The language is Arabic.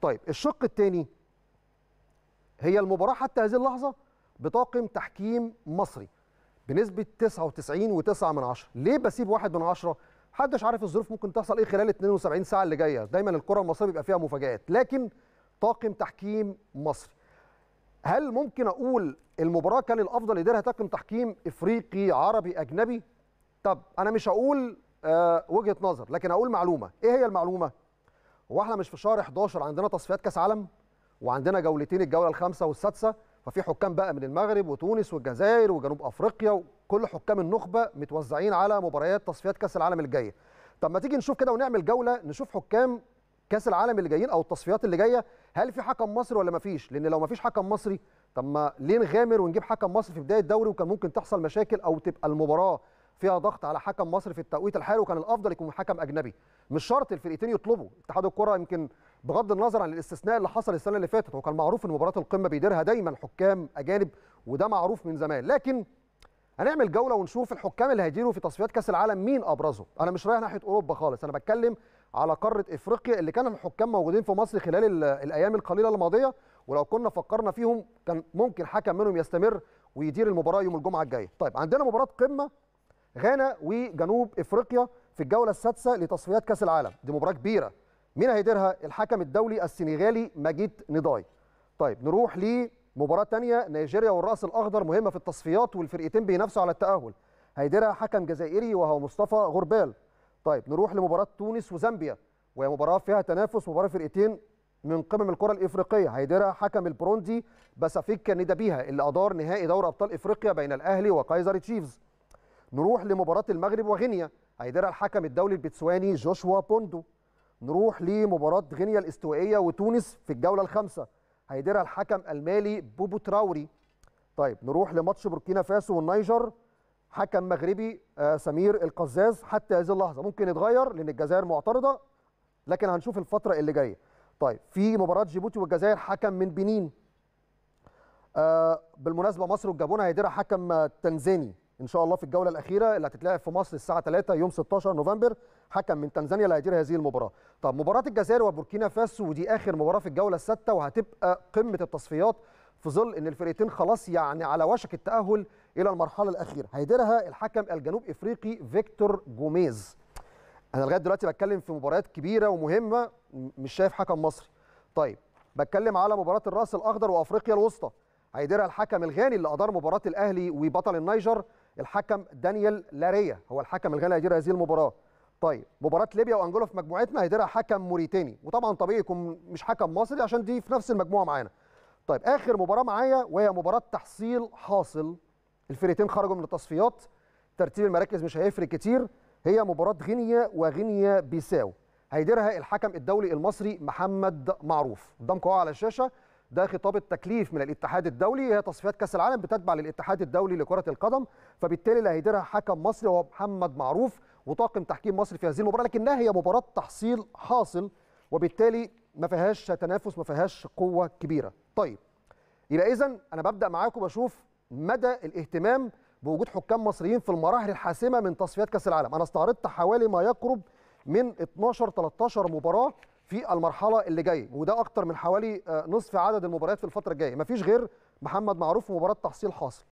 طيب الشق الثاني هي المباراة حتى هذه اللحظة بطاقم تحكيم مصري بنسبة 99.9 ليه بسيب واحد من عشرة؟ حدش عارف الظروف ممكن تحصل ايه خلال 72 ساعة اللي جاية دايما الكرة المصرية بيبقى فيها مفاجآت لكن طاقم تحكيم مصري هل ممكن اقول المباراة كان الافضل يديرها طاقم تحكيم افريقي عربي اجنبي؟ طب انا مش هقول أه وجهة نظر لكن هقول معلومة ايه هي المعلومة؟ هو احنا مش في شهر 11 عندنا تصفيات كاس عالم وعندنا جولتين الجوله الخامسه والسادسه ففي حكام بقى من المغرب وتونس والجزائر وجنوب افريقيا وكل حكام النخبه متوزعين على مباريات تصفيات كاس العالم الجايه طب ما تيجي نشوف كده ونعمل جوله نشوف حكام كاس العالم اللي جايين او التصفيات اللي جايه هل في حكم مصري ولا ما فيش لان لو ما فيش حكم مصري طب ما ليه نغامر ونجيب حكم مصري في بدايه الدوري وكان ممكن تحصل مشاكل او تبقى المباراه فيها ضغط على حكم مصر في التوقيت الحالي وكان الافضل يكون حكم اجنبي مش شرط الفرقتين يطلبوا اتحاد الكره يمكن بغض النظر عن الاستثناء اللي حصل السنه اللي فاتت وكان معروف ان مباراه القمه بيديرها دايما حكام اجانب وده معروف من زمان لكن هنعمل جوله ونشوف الحكام اللي هيديروا في تصفيات كاس العالم مين ابرزهم انا مش رايح ناحيه اوروبا خالص انا بتكلم على قاره افريقيا اللي كان الحكام موجودين في مصر خلال الايام القليله الماضيه ولو كنا فكرنا فيهم كان ممكن حكم منهم يستمر ويدير المباراه يوم الجمعه الجايه طيب عندنا مباراه قمه غانا وجنوب افريقيا في الجوله السادسه لتصفيات كاس العالم دي مباراه كبيره مين هيديرها الحكم الدولي السنغالي مجيد نضاي طيب نروح لمباراه ثانيه نيجيريا والراس الاخضر مهمه في التصفيات والفرقتين بينافسوا على التاهل هيديرها حكم جزائري وهو مصطفى غربال طيب نروح لمباراه تونس وزامبيا وهي مباراه فيها تنافس مباراه فرقتين من قمم الكره الافريقيه هيديرها حكم البروندي باسافيك ندبيها اللي ادار نهائي دوري ابطال افريقيا بين الاهلي وكايزر تشيفز نروح لمباراه المغرب وغينيا هيديرها الحكم الدولي البتسواني جوشوا بوندو نروح لمباراه غينيا الاستوائيه وتونس في الجوله الخامسه هيديرها الحكم المالي بوبو تراوري طيب نروح لماتش بوركينا فاسو والنيجر حكم مغربي آه، سمير القزاز حتى هذه اللحظه ممكن يتغير لان الجزائر معترضه لكن هنشوف الفتره اللي جايه طيب في مباراه جيبوتي والجزائر حكم من بنين آه، بالمناسبه مصر والجابون هيديرها حكم تنزاني ان شاء الله في الجوله الاخيره اللي هتتلعب في مصر الساعه 3 يوم 16 نوفمبر حكم من تنزانيا اللي هيدير هذه المباراه طب مباراه الجزائر وبوركينا فاسو ودي اخر مباراه في الجوله السادسه وهتبقى قمه التصفيات في ظل ان الفرقتين خلاص يعني على وشك التاهل الى المرحله الاخيره هيديرها الحكم الجنوب افريقي فيكتور جوميز انا لغايه دلوقتي بتكلم في مباريات كبيره ومهمه مش شايف حكم مصري طيب بتكلم على مباراه الراس الاخضر وافريقيا الوسطى هيديرها الحكم الغاني اللي ادار مباراه الاهلي وبطل النيجر الحكم دانيال لاريا هو الحكم الغالي هيدير هذه المباراه طيب مباراه ليبيا وانجولا في مجموعتنا هيديرها حكم موريتاني وطبعا طبيعي يكون مش حكم مصري عشان دي في نفس المجموعه معانا طيب اخر مباراه معايا وهي مباراه تحصيل حاصل الفرقتين خرجوا من التصفيات ترتيب المراكز مش هيفرق كتير هي مباراه غينيا وغينيا بيساو هيديرها الحكم الدولي المصري محمد معروف قدامكم اهو على الشاشه ده خطاب التكليف من الاتحاد الدولي هي تصفيات كاس العالم بتتبع للاتحاد الدولي لكره القدم فبالتالي اللي هيديرها حكم مصري هو محمد معروف وطاقم تحكيم مصر في هذه المباراه لكنها هي مباراه تحصيل حاصل وبالتالي ما فيهاش تنافس ما فيهاش قوه كبيره طيب يبقى اذا انا ببدا معاكم بشوف مدى الاهتمام بوجود حكام مصريين في المراحل الحاسمه من تصفيات كاس العالم انا استعرضت حوالي ما يقرب من 12 13 مباراه في المرحله اللي جايه وده اكتر من حوالي آه، نصف عدد المباريات في الفتره الجايه مفيش غير محمد معروف ومباراه تحصيل حاصل